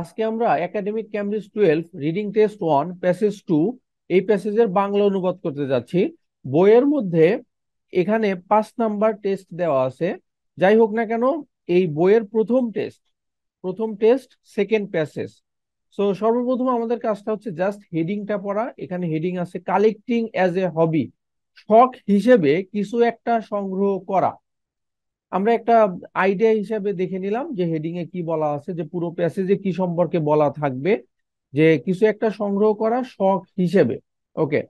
আজকে আমরা academic Cambridge twelve reading test one passage two এই প্যাসেজের বাংলা অনুবাদ করতে যাচ্ছি বইয়ের মধ্যে এখানে পাঁচ নাম্বার টেস্ট দেওয়া আছে যাই হোক না কেন এই বইয়ের প্রথম টেস্ট প্রথম টেস্ট সেকেন্ড প্যাসেজ সো সর্বপ্রথম আমাদের কাজটা হচ্ছে জাস্ট হেডিংটা পড়া এখানে হেডিং আছে কালেক্টিং অ্যাজ এ হবি শখ হিসেবে কিছু একটা সংগ্রহ করা আমরা একটা আইডিয়া হিসাবে দেখে নিলাম যে হেডিং এ কি বলা আছে যে পুরো প্যাসেজে কি সম্পর্কে বলা থাকবে যে কিছু একটা সংগ্রহ করা শখ হিসেবে ওকে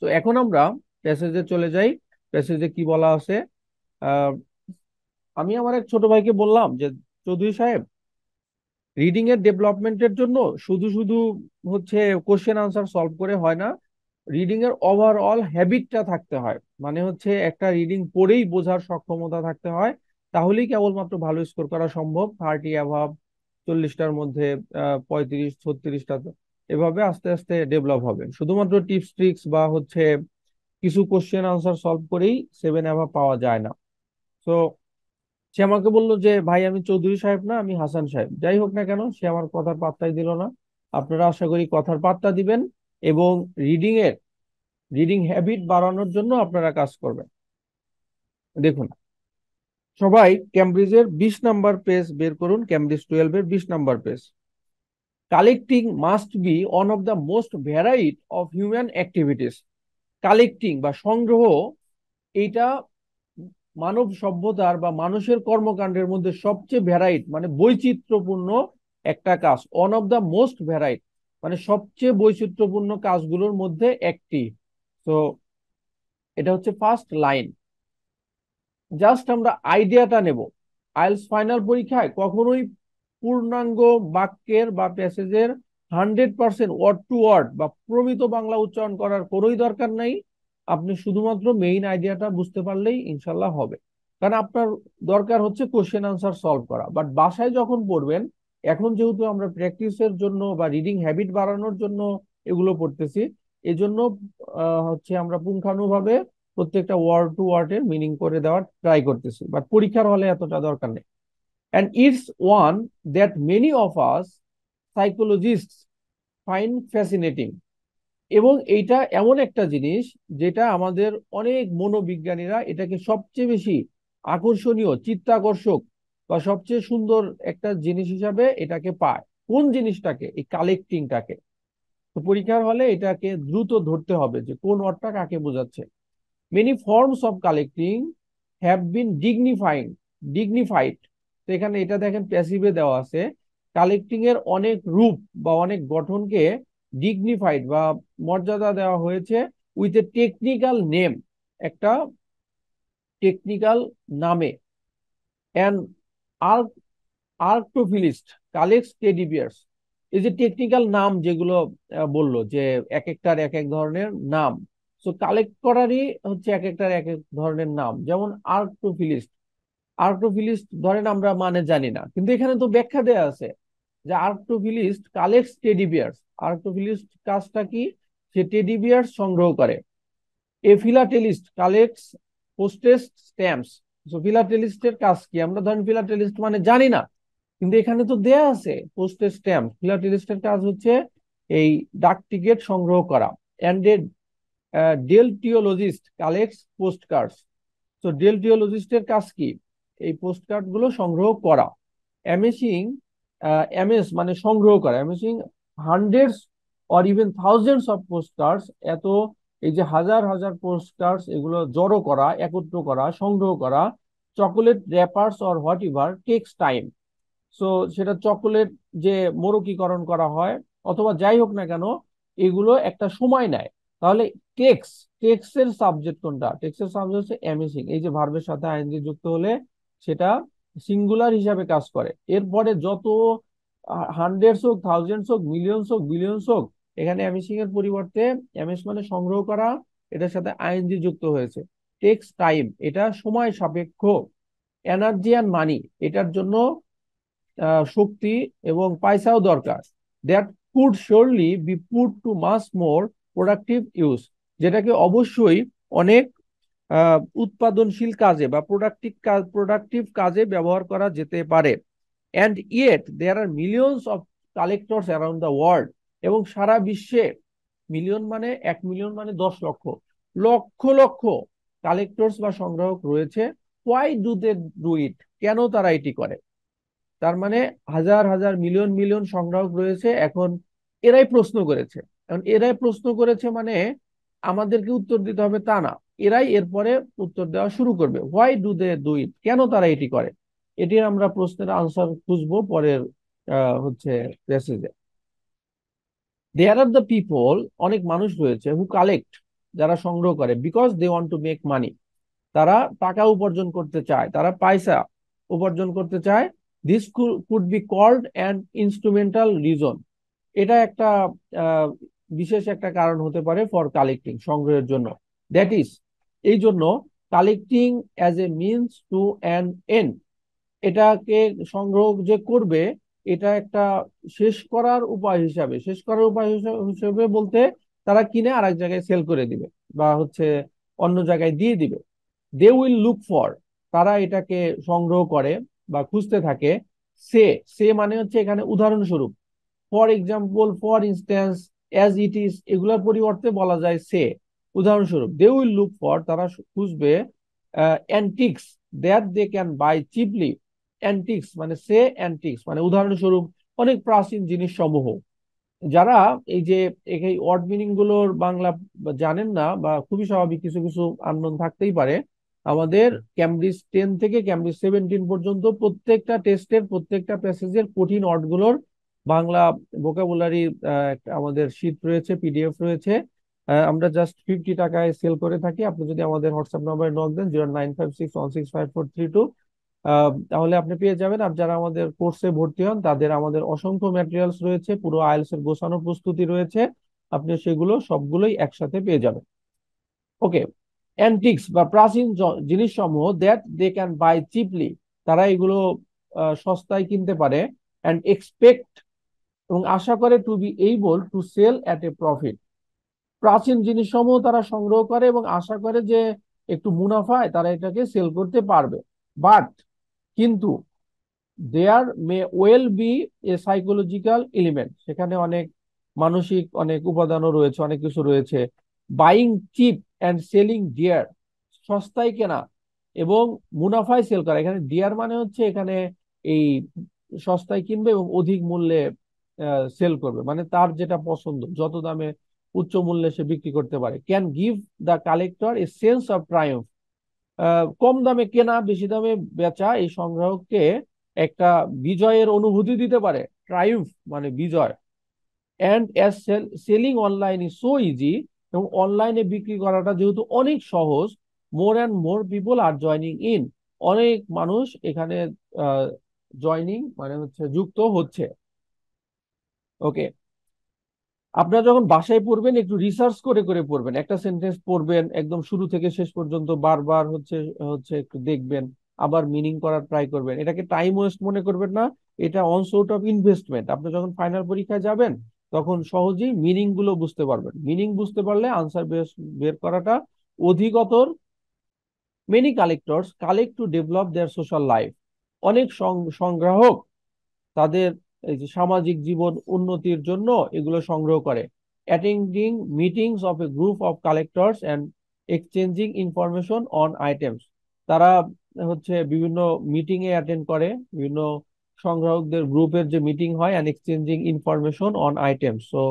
তো এখন আমরা প্যাসেজে চলে যাই প্যাসেজে কি বলা আছে আমি আমার এক ছোট ভাইকে বললাম যে চৌধুরী সাহেব রিডিং এর ডেভেলপমেন্টের জন্য শুধু শুধু হচ্ছে কোশ্চেন আনসার সলভ করে হয় না রিডিং এর ওভারঅল হ্যাবিটটা থাকতে হয় মানে হচ্ছে একটা রিডিং পড়েই বোঝার সক্ষমতা থাকতে হয় তাহলেই কেবলমাত্র ভালো স্কোর করা সম্ভব থার্টি অ্যাভাব চল্লিশটার মধ্যে পঁয়ত্রিশ ছত্রিশটা এভাবে আস্তে আস্তে ডেভেলপ হবে শুধুমাত্র টিপস ট্রিক্স বা হচ্ছে কিছু কোশ্চেন আনসার সলভ করেই সেভেন অ্যাভাব পাওয়া যায় না তো সে আমাকে বললো যে ভাই আমি চৌধুরী সাহেব না আমি হাসান সাহেব যাই হোক না কেন সে আমার কথার পাত্তাই দিল না আপনারা আশা করি কথার পাত্তা দিবেন এবং রিডিং এর রিডিং হ্যাবিট বাড়ানোর জন্য আপনারা কাজ করবেন দেখুন সবাই ক্যামব্রিজের বিশ নাম্বার পেজ বের করুন ক্যামব্রিজ টুয়েলভের বিশ number page collecting must be one of the most varied of human activities collecting বা সংগ্রহ এইটা মানব সভ্যতার বা মানুষের কর্মকাণ্ডের মধ্যে সবচেয়ে ভ্যারাইট মানে বৈচিত্র্যপূর্ণ একটা কাজ one of the most varied মানে সবচেয়ে বৈচিত্র্যপূর্ণ কাজগুলোর মধ্যে একটি তো এটা হচ্ছে ফার্স্ট লাইন জাস্ট আমরা আইডিয়াটা নেব আইলস ফাইনাল পরীক্ষায় কখনোই পূর্ণাঙ্গ বাক্যের বা প্যাসেজের hundred percent word to word বা প্রমিত বাংলা উচ্চারণ করার কোনোই দরকার নাই আপনি শুধুমাত্র মেইন আইডিয়াটা বুঝতে পারলেই ইনশাল্লাহ হবে কারণ আপনার দরকার হচ্ছে কোশ্চেন আনসার সলভ করা বাট বাসায় যখন পড়বেন এখন যেহেতু আমরা প্র্যাকটিসের জন্য বা রিডিং হ্যাবিট বাড়ানোর জন্য এগুলো পড়তেছি এজন্য হচ্ছে আমরা পুঙ্খানুভাবে প্রত্যেকটা ওয়ার্ড টু ওয়ার্ডের মিনিং করে দেওয়ার ট্রাই করতেছি বাট পরীক্ষার হলে এতটা দরকার নেই and it's one that many of us psychologist find fascinating এবং এইটা এমন একটা জিনিস যেটা আমাদের অনেক মনোবিজ্ঞানীরা এটাকে সবচেয়ে বেশি আকর্ষণীয় চিত্তাকর্ষক বা সবচেয়ে সুন্দর একটা জিনিস হিসাবে এটাকে পায় কোন জিনিসটাকে এই কালেক্টিংটাকে তো পরীক্ষার হলে এটাকে দ্রুত ধরতে হবে যে কোন অর্থটা কাকে বোঝাচ্ছে many forms of collecting have been dignifying dignified তো এখানে এটা দেখেন প্যাসিভে দেওয়া আছে কালেক্টিং এর অনেক রূপ বা অনেক গঠনকে ডিগনিফাইড বা মর্যাদা দেওয়া হয়েছে উইথ এ টেকনিক্যাল নেম একটা টেকনিক্যাল নামে and arc arctophilist collects teddy bears এই যে টেকনিক্যাল নাম যেগুলো বললো যে এক একটার এক এক ধরনের নাম সো কালেক্ট করারই হচ্ছে এক একটার এক এক ধরনের নাম যেমন আর্কটোফিলিস্ট আর্কটোফিলিস্ট ধরেন আমরা মানে জানি না কিন্তু এখানে তো ব্যাখ্যা দেয়া আছে যে আর্কটোফিলিস্ট কালেক্স টেডিবিয়ার্স আর্কটোফিলিস্ট কাজটা কি সে টেডিবিয়ার্স সংগ্রহ করে a philatelist collects postage stamps so তো ফিলাটেলিস্টের কাজ কি আমরা ধরেন ফিলাটেলিস্ট মানে জানি না কিন্তু এখানে তো দেয়া আছে পোস্টের স্ট্যাম্প ফিলাটেলিস্টের কাজ হচ্ছে এই ডাক টিকিট সংগ্রহ করা and a deltiologist collects post cards তো ডেলটিওলজিস্টের কাজ কি এই পোস্ট কার্ড গুলো সংগ্রহ করা অ্যামেসিং অ্যামেস মানে সংগ্রহ করা amassing hundreds or even thousands of post cards এত এই যে হাজার হাজার পোস্টার্স এগুলো জড়ো করা একত্র করা সংগ্রহ করা chocolate wrappers or whatever takes time so সেটা চকোলেট যে মোরকীকরণ করা হয় অথবা যাই হোক না কেন এগুলো একটা সময় নেয় তাহলে টেক্স টেক্সের সাবজেক্ট কোনটা টেক্সের সাবজেক্ট হচ্ছে অ্যামিসিং এই যে ভার্বের সাথে আইনজি যুক্ত হলে সেটা সিঙ্গুলার হিসাবে কাজ করে এরপরে যত হান্ড্রেডস হোক থাউজেন্ডস হোক মিলিয়নস হোক বিলিয়নস হোক এখানে অ্যামিসিং এর পরিবর্তে এমএস মানে সংগ্রহ করা এটার সাথে আইএনজি যুক্ত হয়েছে টেক্স টাইম এটা সময় সাপেক্ষ এনার্জি অ্যান্ড মানি এটার জন্য শক্তি এবং পয়সাও দরকার that could surely be put to much more productive use যেটাকে অবশ্যই অনেক উৎপাদনশীল কাজে বা প্রোডাক্টিভ কাজ প্রোডাক্টিভ কাজে ব্যবহার করা যেতে পারে and yet there are millions of collectors around the world এবং সারা বিশ্বে মিলিয়ন মানে এক মিলিয়ন মানে দশ লক্ষ লক্ষ লক্ষ কালেক্টরস বা সংগ্রাহক রয়েছে why do they do it কেন তারা এটি করে তার মানে হাজার হাজার মিলিয়ন মিলিয়ন সংগ্রাহক রয়েছে এখন এরাই প্রশ্ন করেছে এখন এরাই প্রশ্ন করেছে মানে আমাদেরকে উত্তর দিতে হবে তা না এরাই এরপরে উত্তর দেওয়া শুরু করবে why do they do it কেন তারা এটি করে এটির আমরা প্রশ্নের আনসার খুঁজবো পরের হচ্ছে প্যাসেজে দেয়ার আর দ্য পিপল অনেক মানুষ রয়েছে হু কালেক্ট যারা সংগ্রহ করে because they want to make money তারা টাকা উপার্জন করতে চায় তারা পয়সা উপার্জন করতে চায় this could be called and instrumental reason এটা একটা বিশেষ একটা কারণ হতে পারে ফর কালেক্টিং সংগ্রহের জন্য দ্যাট ইজ এই জন্য collecting as a means to an end এটাকে সংগ্রহ যে করবে এটা একটা শেষ করার উপায় হিসাবে শেষ করার উপায় হিসেবে বলতে তারা কিনে আর এক জায়গায় সেল করে দিবে বা হচ্ছে অন্য জায়গায় দিয়ে দিবে দে উইল লুক ফর তারা এটাকে সংগ্রহ করে বা খুঁজতে থাকে সে সে মানে হচ্ছে এখানে উদাহরণস্বরূপ for example for instance as it is এগুলোর পরিবর্তে বলা যায় সে উদাহরণস্বরূপ দে উইল লুক ফর তারা খুঁজবে antiques that they can buy cheaply antiques মানে সে অ্যান্টিক্স মানে উদাহরণস্বরূপ অনেক প্রাচীন জিনিস সমূহ যারা এই যে এই ওয়ার্ড মিনিং গুলোর বাংলা জানেন না বা খুবই স্বাভাবিক কিছু কিছু আন্দোলন থাকতেই পারে আমাদের ক্যামব্রিজ টেন থেকে ক্যামব্রিজ সেভেন্টিন পর্যন্ত প্রত্যেকটা টেস্টের প্রত্যেকটা প্যাসেজের কঠিন গুলোর বাংলা ভোকাবুলারি আমাদের শীত রয়েছে পিডিএফ রয়েছে আমরা জাস্ট ফিফটি টাকায় সেল করে থাকি আপনি যদি আমাদের হোয়াটসঅ্যাপ নম্বরে নক দেন zero nine five six one six five four three two তাহলে আপনি পেয়ে যাবেন আর যারা আমাদের কোর্সে ভর্তি হন তাদের আমাদের অসংখ্য ম্যাটেরিয়ালস রয়েছে পুরো আইএলস এর গোছানো প্রস্তুতি রয়েছে আপনি সেগুলো সবগুলোই একসাথে পেয়ে যাবেন ওকে অ্যান্টিক্স বা প্রাচীন জিনিস সমূহ that they can buy cheaply তারা এগুলো সস্তায় কিনতে পারে অ্যান্ড এক্সপেক্ট এবং আশা করে to be able to sell at a profit প্রাচীন জিনিসসমূহ তারা সংগ্রহ করে এবং আশা করে যে একটু মুনাফায় তারা এটাকে সেল করতে পারবে বাট কিন্তু there may well be a psychological element সেখানে অনেক মানসিক অনেক উপাদানও রয়েছে অনেক কিছু রয়েছে buying cheap and selling dear সস্তায় কেনা এবং মুনাফায় সেল করা এখানে ডিয়ার মানে হচ্ছে এখানে এই সস্তায় কিনবে এবং অধিক মূল্যে সেল করবে মানে তার যেটা পছন্দ যত দামে উচ্চ মূল্যে সে বিক্রি করতে পারে can give the collector a sense of triumph কম দামে কেনা বেশি দামে বেচা এই সংগ্রাহককে একটা বিজয়ের অনুভূতি দিতে পারে ট্রাইম্ফ মানে বিজয় and as selling online is so easy এবং অনলাইনে বিক্রি করাটা যেহেতু অনেক সহজ more and more people are joining in অনেক মানুষ এখানে জয়নিং মানে হচ্ছে যুক্ত হচ্ছে ওকে আপনারা যখন বাসায় পড়বেন একটু রিসার্চ করে করে পড়বেন একটা সেন্টেন্স পড়বেন একদম শুরু থেকে শেষ পর্যন্ত বারবার হচ্ছে হচ্ছে একটু দেখবেন আবার মিনিং করার ট্রাই করবেন এটাকে টাইম ওয়েস্ট মনে করবেন না এটা অন সোর্ট অফ ইনভেস্টমেন্ট আপনি যখন ফাইনাল পরীক্ষায় যাবেন তখন সহজেই মিনিং গুলো বুঝতে পারবেন মিনিং বুঝতে পারলে আনসার বের করাটা অধিকতর many collectors collect to develop their social life অনেক সংগ্রাহক তাদের এই যে সামাজিক জীবন উন্নতির জন্য এগুলো সংগ্রহ করে attending meetings of a group of collectors and exchanging information on items তারা হচ্ছে বিভিন্ন মিটিং এ অ্যাটেন্ড করে বিভিন্ন সংগ্রাহকদের গ্রুপের যে মিটিং হয় and exchanging information on items so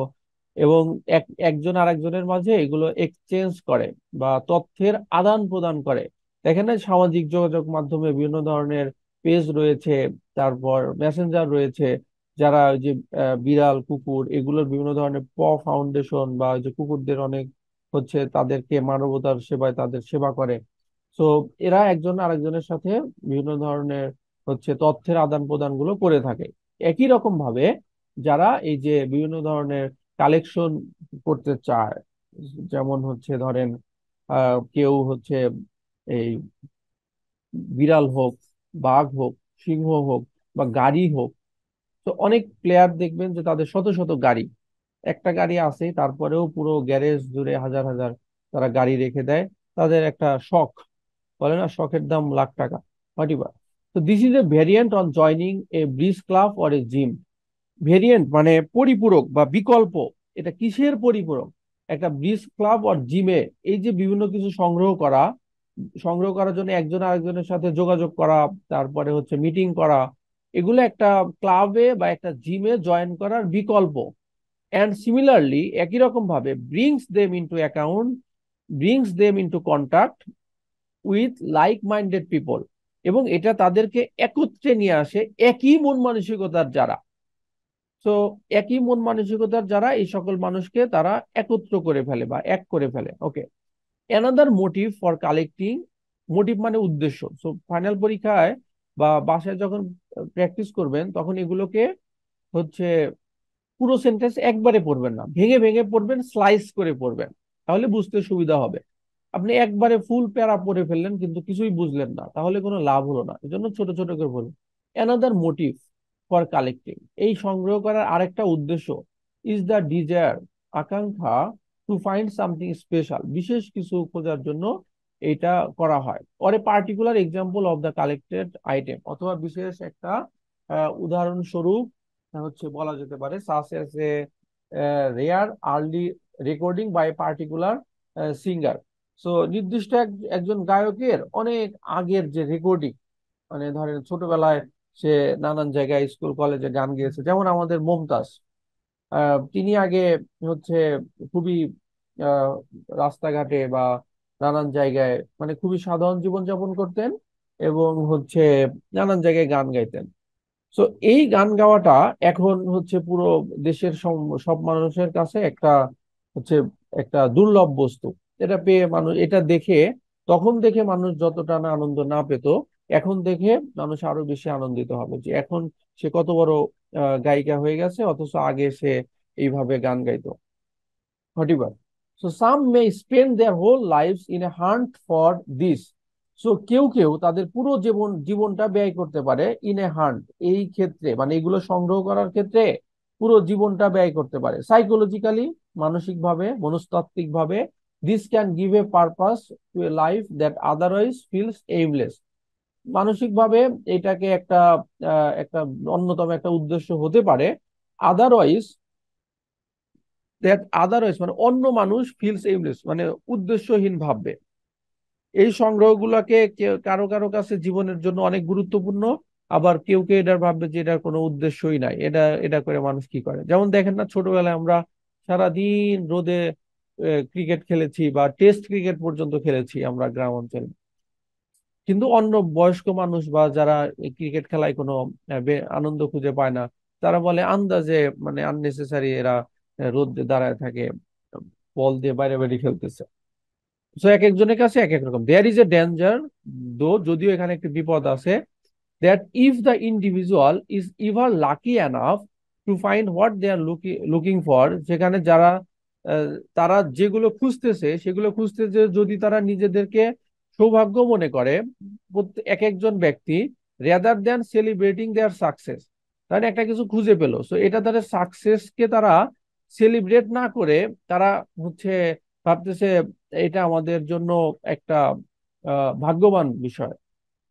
এবং এক একজন আরেকজনের মাঝে এগুলো এক্সচেঞ্জ করে বা তথ্যের আদান প্রদান করে দেখেন না সামাজিক যোগাযোগ মাধ্যমে বিভিন্ন ধরনের পেজ রয়েছে তারপর মেসেঞ্জার রয়েছে যারা যে বিড়াল কুকুর এগুলোর বিভিন্ন ধরনের প ফাউন্ডেশন বা যে কুকুরদের অনেক হচ্ছে তাদেরকে মানবতার সেবায় তাদের সেবা করে তো এরা একজন আরেকজনের সাথে বিভিন্ন ধরনের হচ্ছে তথ্যের আদান প্রদান গুলো করে থাকে একই রকম ভাবে যারা এই যে বিভিন্ন ধরনের কালেকশন করতে চায় যেমন হচ্ছে ধরেন কেউ হচ্ছে এই বিড়াল হোক বাঘ হোক সিংহ হোক বা গাড়ি হোক তো অনেক প্লেয়ার দেখবেন যে তাদের শত শত গাড়ি একটা গাড়ি আছে তারপরেও পুরো গ্যারেজ জুড়ে হাজার হাজার তারা গাড়ি রেখে দেয় তাদের একটা শখ বলে না শখের দাম লাখ টাকা হোয়াট ইভার তো this is a variant on joining a bridge club or a gym variant মানে পরিপূরক বা বিকল্প এটা কিসের পরিপূরক একটা ব্রিজ ক্লাব অর জিমে এই যে বিভিন্ন কিছু সংগ্রহ করা সংগ্রহ করার জন্য একজন আরেকজনের সাথে যোগাযোগ করা তারপরে হচ্ছে মিটিং করা এগুলো একটা ক্লাবে বা একটা জিমে জয়েন করার বিকল্প অ্যান্ড সিমিলারলি একই রকম ভাবে brings them into account brings them into contact with like minded people এবং এটা তাদেরকে একত্রে নিয়ে আসে একই মন মানসিকতার যারা তো একই মন মানসিকতার যারা এই সকল মানুষকে তারা একত্র করে ফেলে বা এক করে ফেলে okay another motive for collecting motive মানে উদ্দেশ্য সো ফাইনাল পরীক্ষায় বা বাসায় যখন প্র্যাকটিস করবেন তখন এগুলোকে হচ্ছে পুরো সেন্টেন্স একবারে পড়বেন না ভেঙে ভেঙে পড়বেন স্লাইস করে পড়বেন তাহলে বুঝতে সুবিধা হবে আপনি একবারে ফুল প্যারা পড়ে ফেললেন কিন্তু কিছুই বুঝলেন না তাহলে কোনো লাভ হলো না এজন্য ছোট ছোট করে বলুন অ্যানাদার মোটিভ ফর কালেক্টিং এই সংগ্রহ করার আরেকটা উদ্দেশ্য ইজ দ্য ডিজায়ার আকাঙ্ক্ষা টু ফাইন্ড সামথিং স্পেশাল বিশেষ কিছু খোঁজার জন্য এটা করা হয় or a particular example of the collected item অথবা বিশেষ একটা উদাহরণস্বরূপ হচ্ছে বলা যেতে পারে a rare early recording by particular singer so নির্দিষ্ট একজন গায়কের অনেক আগের যে রেকর্ডিং মানে ধরেন ছোটবেলায় সে নানান জায়গায় স্কুল কলেজে গান গেয়েছে যেমন আমাদের মমতাজ তিনি আগে হচ্ছে খুবই রাস্তাঘাটে বা নানান জায়গায় মানে খুবই সাধারণ জীবনযাপন করতেন এবং হচ্ছে নানান জায়গায় গান গাইতেন তো এই গান গাওয়াটা এখন হচ্ছে পুরো দেশের সব মানুষের কাছে একটা হচ্ছে একটা দুর্লভ বস্তু এটা পেয়ে মানুষ এটা দেখে তখন দেখে মানুষ যতটা না আনন্দ না পেত এখন দেখে মানুষ আরো বেশি আনন্দিত হবে যে এখন সে কত বড় গায়িকা হয়ে গেছে অথচ আগে সে এইভাবে গান গাইতো হটিবার so some may spend their whole life in a hunt for this so কেউ কেউ তাদের পুরো জীবন জীবনটা ব্যয় করতে পারে ইন এ হান্ট এই ক্ষেত্রে মানে এগুলো সংগ্রহ করার ক্ষেত্রে পুরো জীবনটা ব্যয় করতে পারে সাইকোলজিক্যালি মানসিকভাবে মনস্তাত্ত্বিকভাবে this can give a purpose to a life that otherwise feels aimless মানসিকভাবে এটাকে একটা একটা অন্যতম একটা উদ্দেশ্য হতে পারে আদারওয়াইজ দ্যাট আদারওয়াইজ মানে অন্য মানুষ ফিলস এইমলেস মানে উদ্দেশ্যহীন ভাববে এই সংগ্রহগুলোকে কারো কারো কাছে জীবনের জন্য অনেক গুরুত্বপূর্ণ আবার কেউ কেউ এটার ভাববে যে এটার কোনো উদ্দেশ্যই নাই এটা এটা করে মানুষ কি করে যেমন দেখেন না ছোটবেলায় আমরা সারাদিন রোদে ক্রিকেট খেলেছি বা টেস্ট ক্রিকেট পর্যন্ত খেলেছি আমরা গ্রাম অঞ্চলে কিন্তু অন্য বয়স্ক মানুষ বা যারা ক্রিকেট খেলায় কোনো আনন্দ খুঁজে পায় না তারা বলে আন্দাজে মানে আননেসেসারি এরা রোদ দিয়ে দাঁড়ায় থাকে বল দিয়ে বাইরে বাইরে খেলতেছে সো এক একজনের কাছে এক এক রকম দেয়ার ইজ এ ডেঞ্জার দো যদিও এখানে একটি বিপদ আছে that if the individual is ever lucky enough to find what they are looking for যেখানে যারা তারা যেগুলো খুঁজতেছে সেগুলো খুঁজতে যদি তারা নিজেদেরকে সৌভাগ্য মনে করে এক একজন ব্যক্তি rather than celebrating their success তাহলে একটা কিছু খুঁজে পেলো সো এটা তাদের সাকসেসকে তারা সেলিব্রেট না করে তারা হচ্ছে ভাবতেছে এটা আমাদের জন্য একটা ভাগ্যবান বিষয়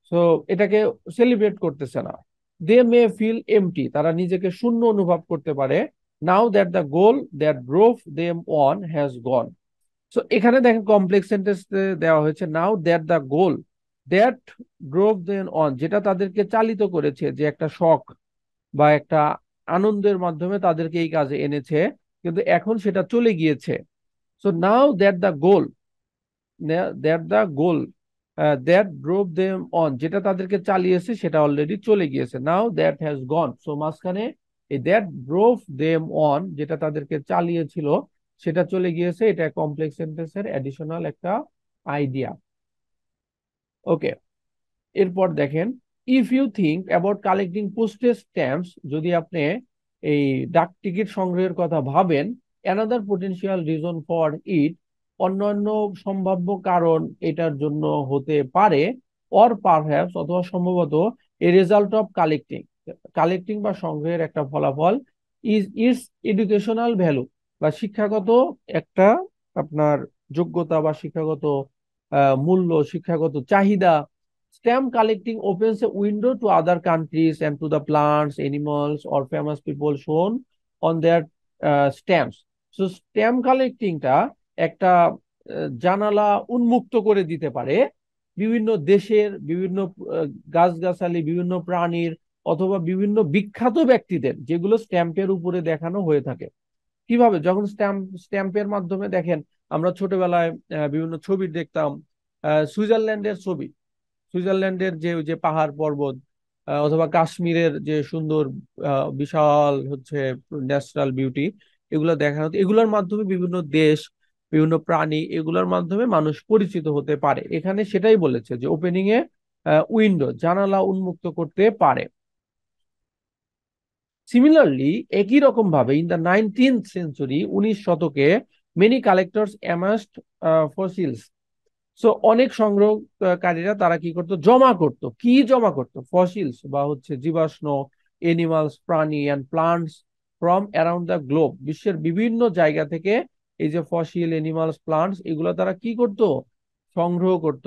সো এটাকে সেলিব্রেট করতেছে না দে মে ফিল এমটি তারা নিজেকে শূন্য অনুভব করতে পারে now that the goal that drove them on has gone so এখানে দেখেন কমপ্লেক্স সেন্টেন্স দেওয়া হয়েছে now that the goal that drove then on যেটা তাদেরকে চালিত করেছে যে একটা শখ বা একটা আনন্দের মাধ্যমে তাদেরকে এই কাজে এনেছে কিন্তু এখন সেটা চলে গিয়েছে so now that the goal that the goal that drove them on যেটা তাদেরকে চালিয়েছে সেটা অলরেডি চলে গিয়েছে now that has gone so মাঝখানে এই দ্যাট ড্রোভ দেম অন যেটা তাদেরকে চালিয়েছিল সেটা চলে গিয়েছে এটা কমপ্লেক্স সেন্টেন্সের অ্যাডিশনাল একটা আইডিয়া ওকে এরপর দেখেন if you think about collecting postage stamps যদি আপনি এই ডাক টিকিট সংগ্রহের কথা ভাবেন another potential reason for it অন্যান্য সম্ভাব্য কারণ এটার জন্য হতে পারে অর পারহ্যাপস অথবা সম্ভবত a result of collecting collecting বা সংগ্রহের একটা ফলাফল ইজ ইটস এডুকেশনাল ভ্যালু বা শিক্ষাগত একটা আপনার যোগ্যতা বা শিক্ষাগত মূল্য শিক্ষাগত চাহিদা stamp collecting open a window to other countries and to the plants animals, or famous people shown on their uh, stamps. So stamp টা একটা uh, জানালা উন্মুক্ত করে দিতে পারে বিভিন্ন দেশের বিভিন্ন uh, গাছগাছালি বিভিন্ন প্রাণীর অথবা বিভিন্ন বিখ্যাত ব্যক্তিদের যেগুলো স্ট্যাম্পের উপরে দেখানো হয়ে থাকে কিভাবে যখন স্ট্যাম্প স্ট্যাম্পের মাধ্যমে দেখেন আমরা ছোটবেলায় uh, বিভিন্ন ছবি দেখতাম সুইজারল্যান্ডের ছবি সুইজারল্যান্ডের যে যে পাহাড় পর্বত অথবা কাশ্মীরের যে সুন্দর বিশাল হচ্ছে ন্যাচারাল বিউটি এগুলো দেখানো এগুলোর মাধ্যমে বিভিন্ন দেশ বিভিন্ন প্রাণী এগুলোর মাধ্যমে মানুষ পরিচিত হতে পারে এখানে সেটাই বলেছে যে ওপেনিং এ উইন্ডো জানালা উন্মুক্ত করতে পারে সিমিলারলি একই রকম ভাবে ইন দ্য নাইনটিন সেঞ্চুরি উনিশ শতকে many collectors amassed fossils so অনেক সংগ্রহকারীরা তারা কি করতো জমা করত কি জমা করত ফসিলস বা হচ্ছে জীবাশ্ম এনিমালস প্রাণী and plants from around the globe বিশ্বের বিভিন্ন জায়গা থেকে এই যে ফসিল এনিমালস প্লান্টস এগুলো তারা কি করত সংগ্রহ করত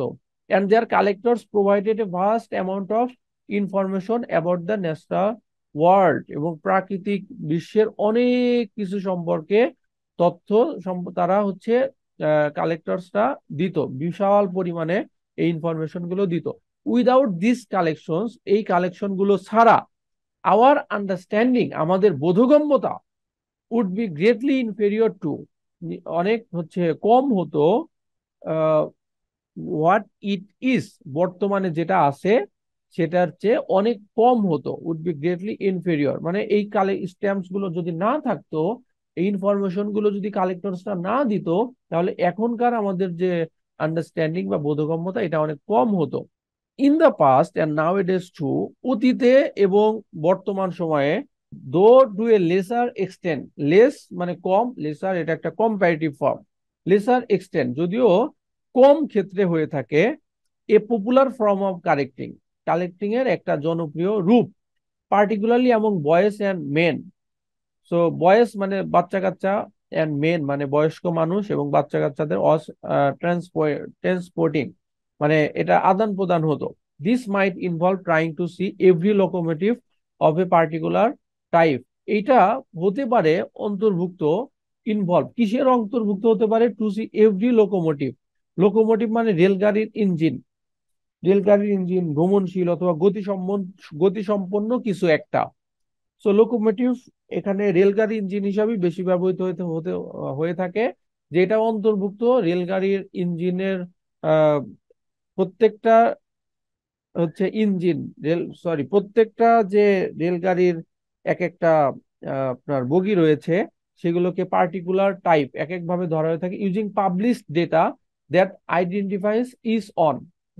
and their collectors provided a vast amount of information about the national world এবং প্রাকৃতিক বিশ্বের অনেক কিছু সম্পর্কে তথ্য তারা হচ্ছে কালেক্টরসটা দিত বিশাল পরিমাণে এই ইনফরমেশনগুলো দিত উইদাউট দিস কালেকশনস এই কালেকশনগুলো ছাড়া আওয়ার আন্ডারস্ট্যান্ডিং আমাদের বোধগম্যতা would be greatly inferior to অনেক হচ্ছে কম হতো হোয়াট ইট ইজ বর্তমানে যেটা আছে সেটার চেয়ে অনেক কম হতো উড বি গ্রেটলি ইনফেরিয়র মানে এই কালে স্ট্যাম্পস গুলো যদি না থাকতো এই ইনফরমেশন গুলো যদি কালেক্টরসরা না দিত তাহলে এখনকার আমাদের যে আন্ডারস্ট্যান্ডিং বা বোধগম্যতা এটা অনেক কম হতো in the past and now it is true অতীতে এবং বর্তমান সময়ে though to a lesser extent less মানে কম লেসার এটা একটা কম্পারেটিভ ফর্ম লেসার এক্সটেন্ড যদিও কম ক্ষেত্রে হয়ে থাকে a popular form of correcting collecting এর একটা জনপ্রিয় রূপ পার্টিকুলারলি এবং বয়েস অ্যান্ড মেন সো বয়েস মানে বাচ্চা কাচ্চা অ্যান্ড মেন মানে বয়স্ক মানুষ এবং বাচ্চা কাচ্চাদের ট্রান্সপোর্টিং মানে এটা আদান প্রদান হতো this might involve trying to see every locomotive of a particular type এটা হতে পারে অন্তর্ভুক্ত ইনভলভ কিসের অন্তর্ভুক্ত হতে পারে to see every locomotive locomotive মানে রেলগাড়ির ইঞ্জিন রেলগাড়ির ইঞ্জিন ভ্রমণশীল অথবা গতিসম্পন্ন গতিসম্পন্ন কিছু একটা সো লোকোমোটিভ এখানে রেলগাড়ি ইঞ্জিন হিসাবে বেশি ব্যবহৃত হতে হতে হয়ে থাকে যেটা অন্তর্ভুক্ত রেলগাড়ির ইঞ্জিনের প্রত্যেকটা হচ্ছে ইঞ্জিন রেল সরি প্রত্যেকটা যে রেলগাড়ির এক একটা আপনার বগি রয়েছে সেগুলোকে পার্টিকুলার টাইপ এক একভাবে ধরা হয়ে থাকে using publish data that identifies is on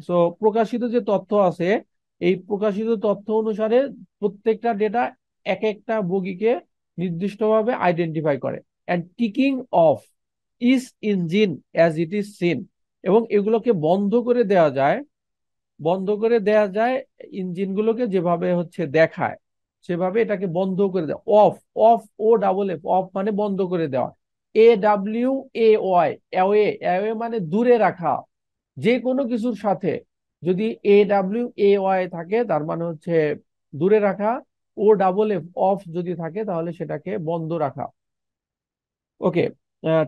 so প্রকাশিত যে তথ্য আছে এই প্রকাশিত তথ্য অনুসারে প্রত্যেকটা ডেটা এক একটা বগিকে নির্দিষ্টভাবে আইডেন্টিফাই করে and ticking off is engine as it is seen এবং এগুলোকে বন্ধ করে দেওয়া যায় বন্ধ করে দেয়া যায় ইঞ্জিনগুলোকে যেভাবে হচ্ছে দেখায় সেভাবে এটাকে বন্ধ করে দেয় off off O double F off মানে বন্ধ করে দেওয়া A W A Y away away মানে দূরে রাখা যে কোনো কিছুর সাথে যদি এ ডাব্লিউ এ ওয়াই থাকে তার মানে হচ্ছে দূরে রাখা ও ডাবল এফ অফ যদি থাকে তাহলে সেটাকে বন্ধ রাখা ওকে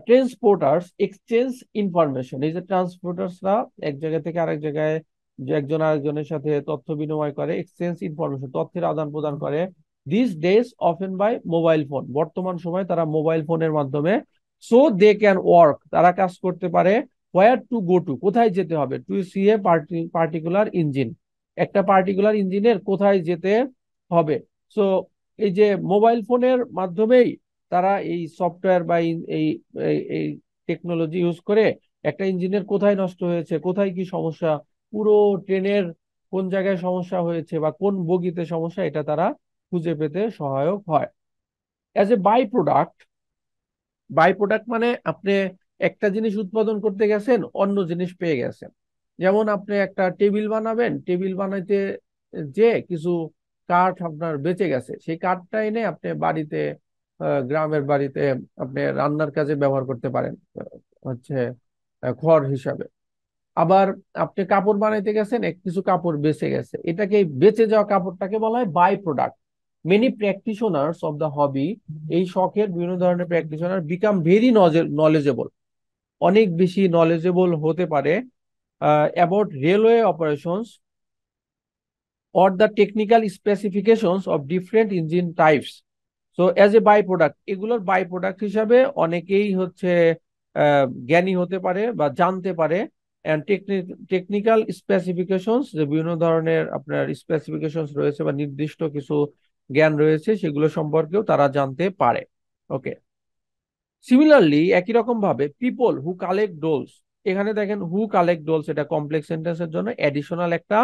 ট্রান্সপোর্টার্স এক্সচেঞ্জ ইনফরমেশন এই যে ট্রান্সপোর্টার্সরা এক জায়গা থেকে আরেক জায়গায় যে একজন আরেকজনের সাথে তথ্য বিনিময় করে এক্সচেঞ্জ ইনফরমেশন তথ্যের আদান প্রদান করে this days often by mobile phone বর্তমান সময় তারা মোবাইল ফোনের মাধ্যমে সো দে ক্যান ওয়ার্ক তারা কাজ করতে পারে হোয়ার টু গো টু কোথায় যেতে হবে to see a particular engine একটা পার্টিকুলার ইঞ্জিনের কোথায় যেতে হবে সো এই যে মোবাইল ফোনের মাধ্যমেই তারা এই সফটওয়্যার বা এই এই টেকনোলজি ইউজ করে একটা ইঞ্জিনের কোথায় নষ্ট হয়েছে কোথায় কি সমস্যা পুরো ট্রেনের কোন জায়গায় সমস্যা হয়েছে বা কোন বগিতে সমস্যা এটা তারা খুঁজে পেতে সহায়ক হয় as a by product by product মানে আপনি একটা জিনিস উৎপাদন করতে গেছেন অন্য জিনিস পেয়ে গেছেন যেমন আপনি একটা টেবিল বানাবেন টেবিল বানাইতে যে কিছু কাঠ আপনার বেঁচে গেছে সেই কাঠটা এনে আপনি বাড়িতে গ্রামের বাড়িতে আপনি রান্নার কাজে ব্যবহার করতে পারেন হচ্ছে খড় হিসাবে আবার আপনি কাপড় বানাইতে গেছেন এক কিছু কাপড় বেঁচে গেছে এটাকে বেঁচে যাওয়া কাপড়টাকে বলা হয় by product many practitioners of the hobby এই শখের বিভিন্ন ধরনের প্র্যাকটিশনার বিকাম ভেরি নলেজেবল অনেক বেশি নলেজেবল হতে পারে about railway operations or the technical specifications of different engine types so as a by product এগুলোর বাই প্রোডাক্ট হিসাবে অনেকেই হচ্ছে জ্ঞানী হতে পারে বা জানতে পারে অ্যান্ড টেকনিক্যাল স্পেসিফিকেশনস যে বিভিন্ন ধরনের আপনার স্পেসিফিকেশনস রয়েছে বা নির্দিষ্ট কিছু জ্ঞান রয়েছে সেগুলো সম্পর্কেও তারা জানতে পারে ওকে সিমিলারলি একই রকম ভাবে পিপল হু কালেক্ট ডোলস এখানে দেখেন হু কালেক্ট ডোলস এটা কমপ্লেক্স সেন্টেন্সের জন্য অ্যাডিশনাল একটা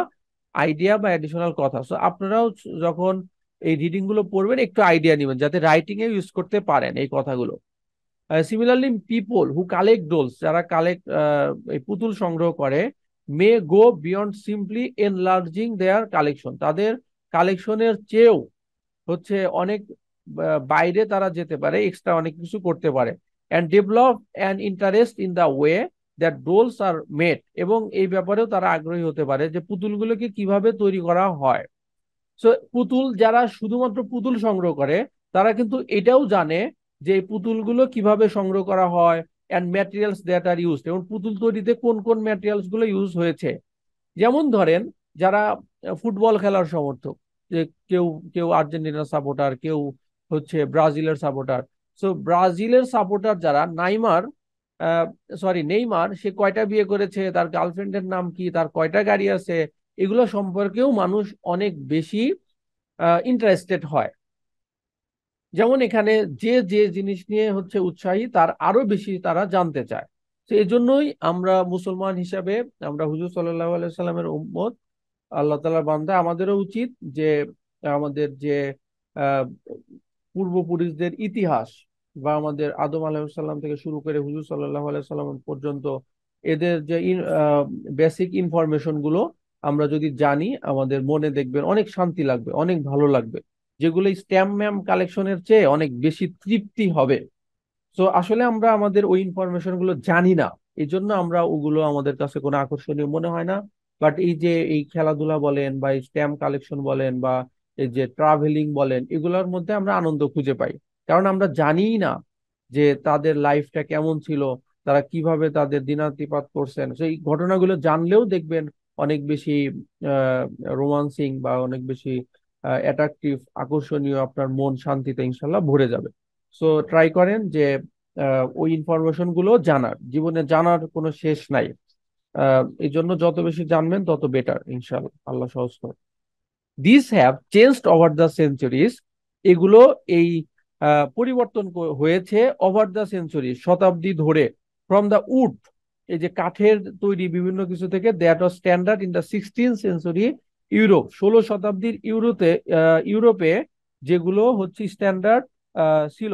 আইডিয়া বা অ্যাডিশনাল কথা সো আপনারাও যখন এই রিডিং গুলো পড়বেন একটু আইডিয়া নেবেন যাতে রাইটিং এ ইউজ করতে পারেন এই কথাগুলো similarly people who collect dolls যারা কালেক্ট এই পুতুল সংগ্রহ করে may go beyond simply enlarging their collection তাদের কালেকশনের চেয়েও হচ্ছে অনেক বাইরে তারা যেতে পারে এক্সট্রা অনেক কিছু করতে পারে and develop an interest in the way that dolls are made এবং এই ব্যাপারেও তারা আগ্রহী হতে পারে যে পুতুলগুলোকে কিভাবে তৈরি করা হয় সো পুতুল যারা শুধুমাত্র পুতুল সংগ্রহ করে তারা কিন্তু এটাও জানে যে পুতুলগুলো কিভাবে সংগ্রহ করা হয় and materials that are use এবং পুতুল তৈরিতে কোন কোন ম্যাটেরিয়ালস গুলো ইউজ হয়েছে যেমন ধরেন যারা ফুটবল খেলার সমর্থক যে কেউ কেউ আর্জেন্টিনার সাপোর্টার কেউ হচ্ছে ব্রাজিলের সাপোর্টার সো ব্রাজিলের সাপোর্টার যারা নাইমার সরি নেইমার সে কয়টা বিয়ে করেছে তার গার্লফ্রেন্ডের নাম কি তার কয়টা গাড়ি আছে এগুলো সম্পর্কেও মানুষ অনেক বেশি ইন্টারেস্টেড হয় যেমন এখানে যে যে জিনিস নিয়ে হচ্ছে উৎসাহী তার আরো বেশি তারা জানতে চায় তো এই জন্যই আমরা মুসলমান হিসাবে আমরা হুজুর সাল্লাহ আলাইসাল্লামের উম্মত আল্লাহ তালার বান্ধা আমাদেরও উচিত যে আমাদের যে পূর্বপুরুষদের ইতিহাস বা আমাদের আদম আলাহিসাল্লাম থেকে শুরু করে হুজুর সাল্লাহ আলাইসাল্লাম পর্যন্ত এদের যে বেসিক ইনফরমেশন গুলো আমরা যদি জানি আমাদের মনে দেখবেন অনেক শান্তি লাগবে অনেক ভালো লাগবে যেগুলো স্ট্যাম্প ম্যাম কালেকশনের চেয়ে অনেক বেশি তৃপ্তি হবে তো আসলে আমরা আমাদের ওই ইনফরমেশন গুলো জানি না এই জন্য আমরা ওগুলো আমাদের কাছে কোনো আকর্ষণীয় মনে হয় না বাট এই যে এই খেলাধুলা বলেন বা স্ট্যাম্প কালেকশন বলেন বা এই যে ট্রাভেলিং বলেন এগুলোর মধ্যে আমরা আনন্দ খুঁজে পাই কারণ আমরা জানিই না যে তাদের লাইফটা কেমন ছিল তারা কিভাবে তাদের দিনাতিপাত করছেন সেই ঘটনাগুলো জানলেও দেখবেন অনেক বেশি রোমান্সিং বা অনেক বেশি অ্যাট্রাকটিভ আকর্ষণীয় আপনার মন শান্তিতে ইনশাল্লাহ ভরে যাবে সো ট্রাই করেন যে ওই ইনফরমেশন গুলো জানার জীবনে জানার কোনো শেষ নাই এই জন্য যত বেশি জানবেন তত বেটার ইনশাল্লাহ আল্লাহ সহজ this have change over the centuries এগুলো এই পরিবর্তন হয়েছে ওভার দ্য সেঞ্চুরি শতাব্দী ধরে ফ্রম দ্য উড এই যে কাঠের তৈরি বিভিন্ন কিছু থেকে that of standard in the sixteen century Europe ষোলো শতাব্দীর ইউরোতে ইউরোপে যেগুলো হচ্ছে স্ট্যান্ডার্ড ছিল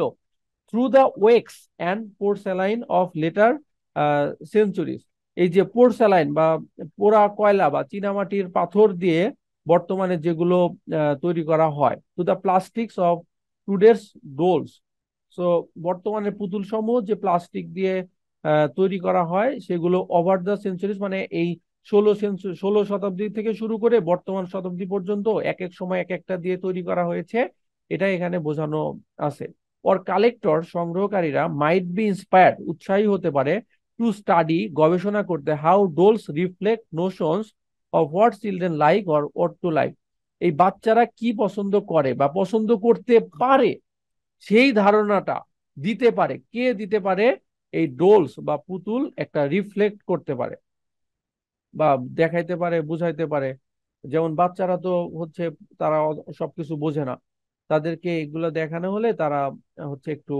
through the wax and porcelain of later centuries এই যে পোর্সেলাইন বা পোড়া কয়লা বা চীনামাটির পাথর দিয়ে বর্তমানে যেগুলো তৈরি করা হয় to the plastics of today's dolls so বর্তমানে পুতুল সমূহ যে প্লাস্টিক দিয়ে তৈরি করা হয় সেগুলো ওভার দ্য সেঞ্চুরিজ মানে এই ষোলো সেঞ্চুরি ষোলো শতাব্দী থেকে শুরু করে বর্তমান শতাব্দী পর্যন্ত এক এক সময় এক একটা দিয়ে তৈরি করা হয়েছে এটা এখানে বোঝানো আছে ওর কালেক্টর সংগ্রহকারীরা মাইট বি ইন্সপায়ার্ড উৎসাহী হতে পারে টু স্টাডি গবেষণা করতে how dolls reflect notions of what children like or ought to like এই বাচ্চারা কি পছন্দ করে বা পছন্দ করতে পারে সেই ধারণাটা দিতে পারে কে দিতে পারে এই ডোলস বা পুতুল একটা রিফ্লেক্ট করতে পারে বা দেখাইতে পারে বুঝাইতে পারে যেমন বাচ্চারা তো হচ্ছে তারা সবকিছু বোঝে না তাদেরকে এগুলো দেখানো হলে তারা হচ্ছে একটু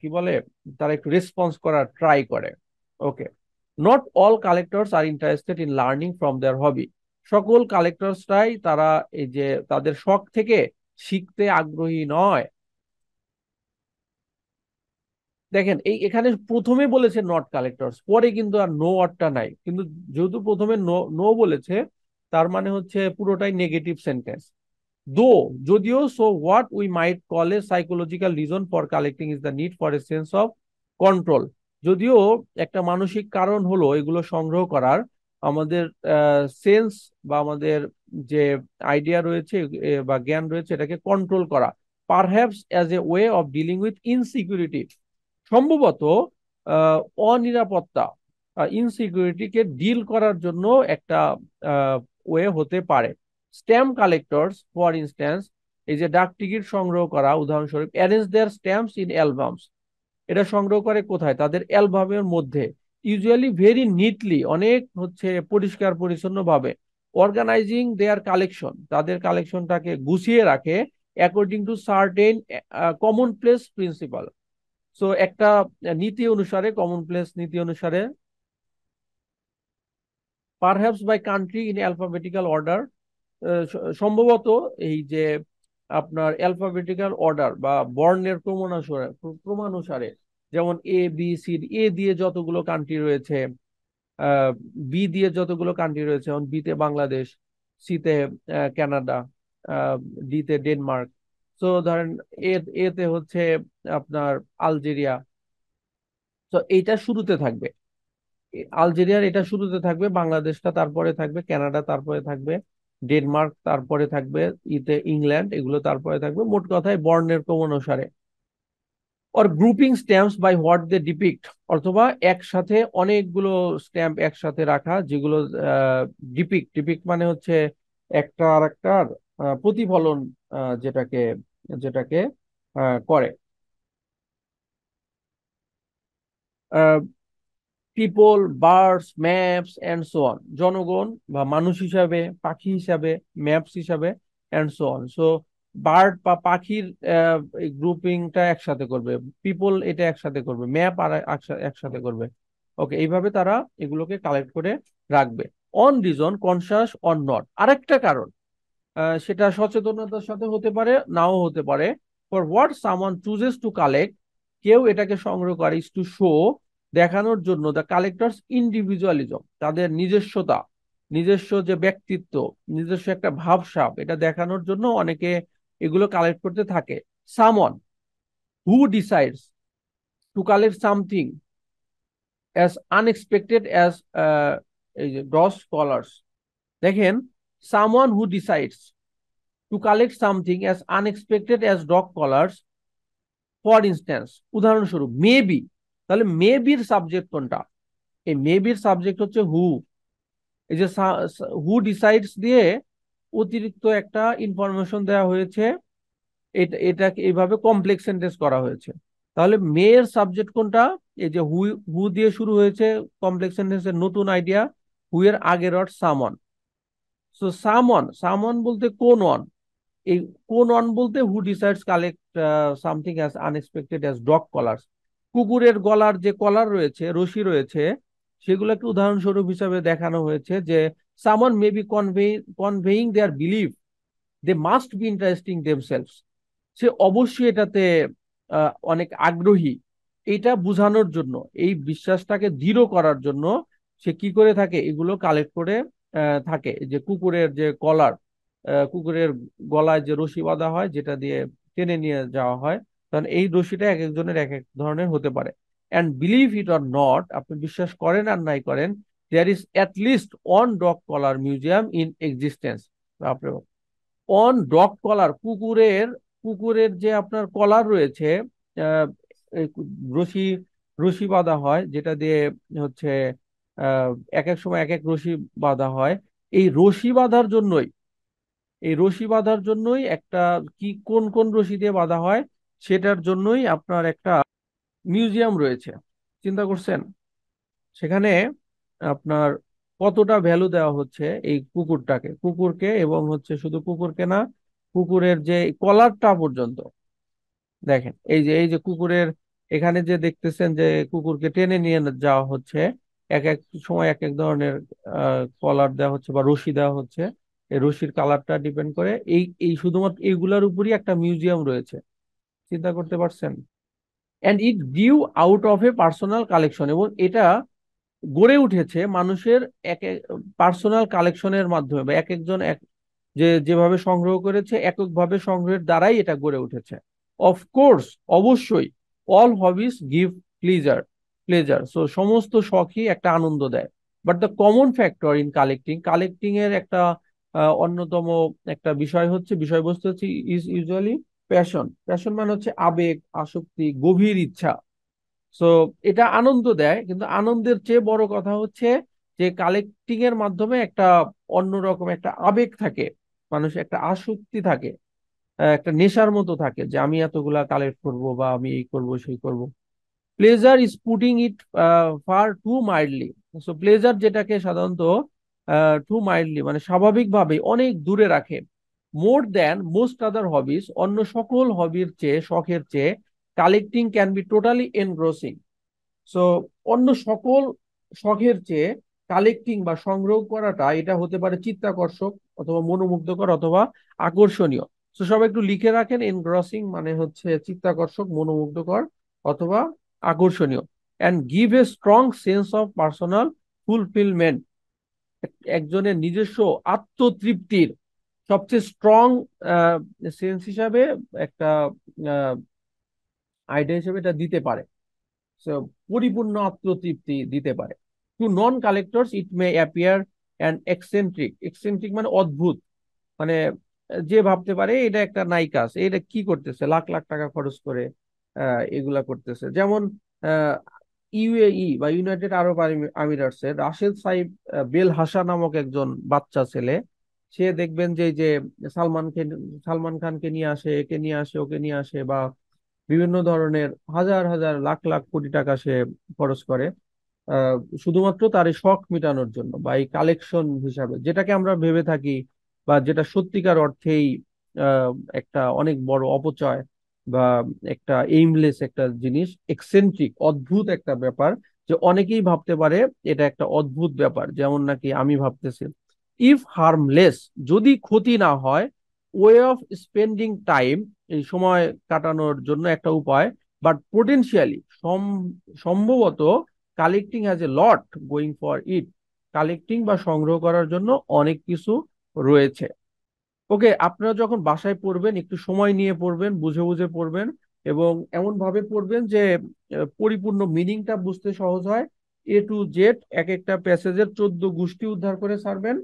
কি বলে তারা একটু রেসপন্স করার ট্রাই করে okay not all collectors are interested in learning from their hobby সকল কালেক্টরসরাই তারা এই যে তাদের শখ থেকে শিখতে আগ্রহী নয় দেখেন এই এখানে প্রথমে বলেছে নট কালেক্টরস পরে কিন্তু আর নো অটটা নাই কিন্তু যেহেতু প্রথমে নো নো বলেছে তার মানে হচ্ছে পুরোটাই নেগেটিভ সেন্টেন্স দো যদিও so what we might call a psychological reason for collecting is the need for a sense of control যদিও একটা মানসিক কারণ হলো এগুলো সংগ্রহ করার আমাদের সেন্স বা আমাদের যে আইডিয়া রয়েছে বা জ্ঞান রয়েছে এটাকে কন্ট্রোল করা perhaps as a way of dealing with insecurity সম্ভবত অনিরাপত্তা ইনসিকিউরিটিকে ডিল করার জন্য একটা ওয়ে হতে পারে স্ট্যাম্প কালেক্টরস ফর ইনস্ট্যান্স এই যে ডাক টিকিট সংগ্রহ করা উদাহরণস্বরূপ arrange their stamps in albums এটা সংগ্রহ করে কোথায় তাদের অ্যালবামের মধ্যে ইউজুয়ালি ভেরি নিটলি অনেক হচ্ছে পরিষ্কার ভাবে অর্গানাইজিং দেয়ার কালেকশন তাদের কালেকশনটাকে গুছিয়ে রাখে according to certain common place principle so একটা নীতি অনুসারে কমন প্লেস নীতি অনুসারে perhaps by country in alphabetical order সম্ভবত এই যে আপনার অ্যালফাবেটিক্যাল অর্ডার বা বর্ণের ক্রমানুসারে ক্রমানুসারে যেমন এ বি সি এ দিয়ে যতগুলো কান্ট্রি রয়েছে বি দিয়ে যতগুলো কান্ট্রি রয়েছে যেমন বিতে বাংলাদেশ সিতে কানাডা ডিতে ডেনমার্ক তো ধরেন এতে হচ্ছে আপনার আলজেরিয়া তো এইটা শুরুতে থাকবে আলজেরিয়ার এটা শুরুতে থাকবে বাংলাদেশটা তারপরে থাকবে কানাডা তারপরে থাকবে ডেনমার্ক তারপরে থাকবে ইতে e ইংল্যান্ড এগুলো তারপরে থাকবে মোট কথায় বর্ণের ক্রম অনুসারে or grouping stamps by what they depict অথবা একসাথে অনেকগুলো স্ট্যাম্প একসাথে রাখা যেগুলো ডিপিক্ট ডিপিক্ট মানে হচ্ছে একটা আর একটার প্রতিফলন যেটাকে যেটাকে করে people birds maps and so on জনগণ বা মানুষ হিসাবে পাখি হিসাবে ম্যাপস হিসাবে and so on so bird বা পাখির গ্রুপিংটা একসাথে করবে পিপল এটা একসাথে করবে ম্যাপ আর একসাথে করবে ওকে এইভাবে তারা এগুলোকে কালেক্ট করে রাখবে one reason conscious on not আরেকটা কারণ সেটা সচেতনতার সাথে হতে পারে নাও হতে পারে for what someone chooses to collect কেউ এটাকে সংগ্রহ করে ইস টু শো দেখানোর জন্য দ্য কালেক্টরস ইন্ডিভিজুয়ালিজম তাদের নিজস্বতা নিজস্ব যে ব্যক্তিত্ব নিজস্ব একটা ভাবসাব এটা দেখানোর জন্য অনেকে এগুলো কালেক্ট করতে থাকে someone who decides to collect something as unexpected as এই যে ডস স্কলার্স দেখেন someone who decides to collect something as unexpected as dog collars for instance উদাহরণস্বরূপ মে বি তাহলে মে বির সাবজেক্ট কোনটা এই মে বির সাবজেক্ট হচ্ছে হু এই যে হু ডিসাইডস দিয়ে অতিরিক্ত একটা ইনফরমেশন দেওয়া হয়েছে এটা এটাকে এইভাবে কমপ্লেক্স সেন্টেন্স করা হয়েছে তাহলে মেয়ের সাবজেক্ট কোনটা এই যে হুই হু দিয়ে শুরু হয়েছে কমপ্লেক্স সেন্টেন্সের নতুন আইডিয়া হুইয়ের আগের অর্থ সামন সো সামন সামন বলতে কোন অন এই কোন অন বলতে who decides collect something as unexpected as dog collars কুকুরের গলার যে কলার রয়েছে রশি রয়েছে সেগুলোকে উদাহরণস্বরূপ হিসাবে দেখানো হয়েছে যে someone may be convey conveying their believe they must be interesting themselves সে অবশ্যই এটাতে অনেক আগ্রহী এটা বোঝানোর জন্য এই বিশ্বাসটাকে দৃঢ় করার জন্য সে কি করে থাকে এগুলো কালেক্ট করে থাকে যে কুকুরের যে কলার কুকুরের গলায় যে রশি বাঁধা হয় যেটা দিয়ে টেনে নিয়ে যাওয়া হয় কারণ এই রশিটা এক একজনের এক এক ধরনের হতে পারে and believe it or not আপনি বিশ্বাস করেন আর নাই করেন there is at least one dog collar museum in existence one dog collar কুকুরের কুকুরের যে আপনার কলার রয়েছে রশি রশি বাঁধা হয় যেটা দিয়ে হচ্ছে এক এক সময় এক এক রশি বাঁধা হয় এই রশি বাঁধার জন্যই এই রশি বাঁধার জন্যই একটা কি কোন কোন রশি দিয়ে বাঁধা হয় সেটার জন্যই আপনার একটা মিউজিয়াম রয়েছে চিন্তা করছেন সেখানে আপনার কতটা ভ্যালু দেওয়া হচ্ছে এই কুকুরটাকে কুকুরকে এবং হচ্ছে শুধু কুকুরকে না কুকুরের যে কলারটা পর্যন্ত দেখেন এই যে এই যে কুকুরের এখানে যে দেখতেছেন যে কুকুরকে টেনে নিয়ে যাওয়া হচ্ছে এক এক সময় এক এক ধরনের কলার দেওয়া হচ্ছে বা রশি দেওয়া হচ্ছে এই রশির কালারটা ডিপেন্ড করে এই এই শুধুমাত্র এইগুলার উপরই একটা মিউজিয়াম রয়েছে চিন্তা করতে পারছেন and it due out of a personal collection এবং এটা গড়ে উঠেছে মানুষের এক পার্সোনাল কালেকশনের মাধ্যমে বা এক একজন এক যে যেভাবে সংগ্রহ করেছে এককভাবে সংগ্রহের দ্বারাই এটা গড়ে উঠেছে অফকোর্স অবশ্যই all hobbies give pleasure pleasure so সমস্ত শখই একটা আনন্দ দেয় but the common factor in collecting collecting এর একটা অন্যতম একটা বিষয় হচ্ছে বিষয়বস্তু হচ্ছে ইজ ইউজুয়ালি প্যাশন প্যাশন মানে হচ্ছে আবেগ আসক্তি গভীর ইচ্ছা সো এটা আনন্দ দেয় কিন্তু আনন্দের চেয়ে বড় কথা হচ্ছে যে কালেক্টিং এর মাধ্যমে একটা অন্যরকম একটা আবেগ থাকে মানুষ একটা আসক্তি থাকে একটা নেশার মতো থাকে যে আমি এতগুলা কালেক্ট করব বা আমি এই করব সেই করব pleasure is putting it far too mildly so pleasure যেটাকে সাধারণত টু মাইল্ডলি মানে স্বাভাবিকভাবে অনেক দূরে রাখে মোর দেন মোস্ট আদার হবিস অন্য সকল হবির চেয়ে শখের চেয়ে collecting can be totally engrossing so অন্য সকল শখের চেয়ে কালেক্টিং বা সংগ্রহ করাটা এটা হতে পারে চিত্তাকর্ষক অথবা মনোমুগ্ধকর অথবা আকর্ষণীয় সো সবাই একটু লিখে রাখেন এনগ্রসিং মানে হচ্ছে চিত্তাকর্ষক মনোমুগ্ধকর অথবা আকর্ষণীয় and give a strong sense of personal fulfilment একজনের নিজস্ব আত্মতৃপ্তির সবচেয়ে স্ট্রং সেন্স হিসাবে একটা আইডিয়া হিসাবে এটা দিতে পারে পরিপূর্ণ আত্মতৃপ্তি দিতে পারে to non collectors it may appear and eccentric eccentric মানে অদ্ভুত মানে যে ভাবতে পারে এটা একটা নায়িকা এটা কি করতেছে লাখ লাখ টাকা খরচ করে এগুলা করতেছে যেমন ইউএই e বা ইউনাইটেড আরব আমিরাটসের রাশেদ সাহিব বেল হাসা নামক একজন বাচ্চা ছেলে সে দেখবেন যে যে সালমান খান সালমান খানকে নিয়ে আসে একে নিয়ে আসে ওকে নিয়ে আসে বা বিভিন্ন ধরনের হাজার হাজার লাখ লাখ কোটি টাকা সে খরচ করে শুধুমাত্র তার এই শখ মেটানোর জন্য বা এই কালেকশন হিসাবে যেটাকে আমরা ভেবে থাকি বা যেটা সত্যিকার অর্থেই একটা অনেক বড় অপচয় বা একটা এইমলেস একটা জিনিস এক্সেন্ট্রিক অদ্ভুত একটা ব্যাপার যে অনেকেই ভাবতে পারে এটা একটা অদ্ভুত ব্যাপার যেমন নাকি আমি ভাবতেছি ইফ হার্মলেস যদি ক্ষতি না হয় ওয়ে অফ স্পেন্ডিং টাইম এই সময় কাটানোর জন্য একটা উপায় বাট পোটেন্সিয়ালি সম্ভবত collecting has a lot going for it collecting বা সংগ্রহ করার জন্য অনেক কিছু রয়েছে ওকে আপনারা যখন বাসায় পড়বেন একটু সময় নিয়ে পড়বেন বুঝে বুঝে পড়বেন এবং এমনভাবে পড়বেন যে পরিপূর্ণ মিনিংটা বুঝতে সহজ হয় এ টু জেড এক একটা প্যাসেজের চোদ্দ গোষ্ঠী উদ্ধার করে সারবেন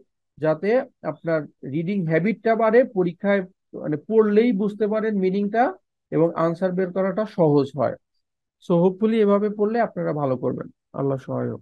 যাতে আপনার রিডিং হ্যাবিটটা বাড়ে পরীক্ষায় মানে পড়লেই বুঝতে পারেন মিনিংটা এবং আনসার বের করাটা সহজ হয় সো হোপফুলি এভাবে পড়লে আপনারা ভালো করবেন আল্লাহ সহায়ক